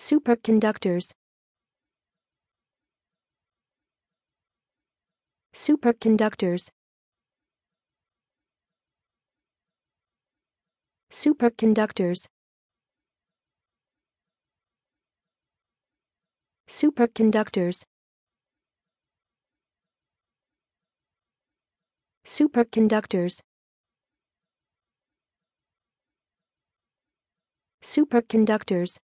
Superconductors Superconductors Superconductors Superconductors Superconductors Superconductors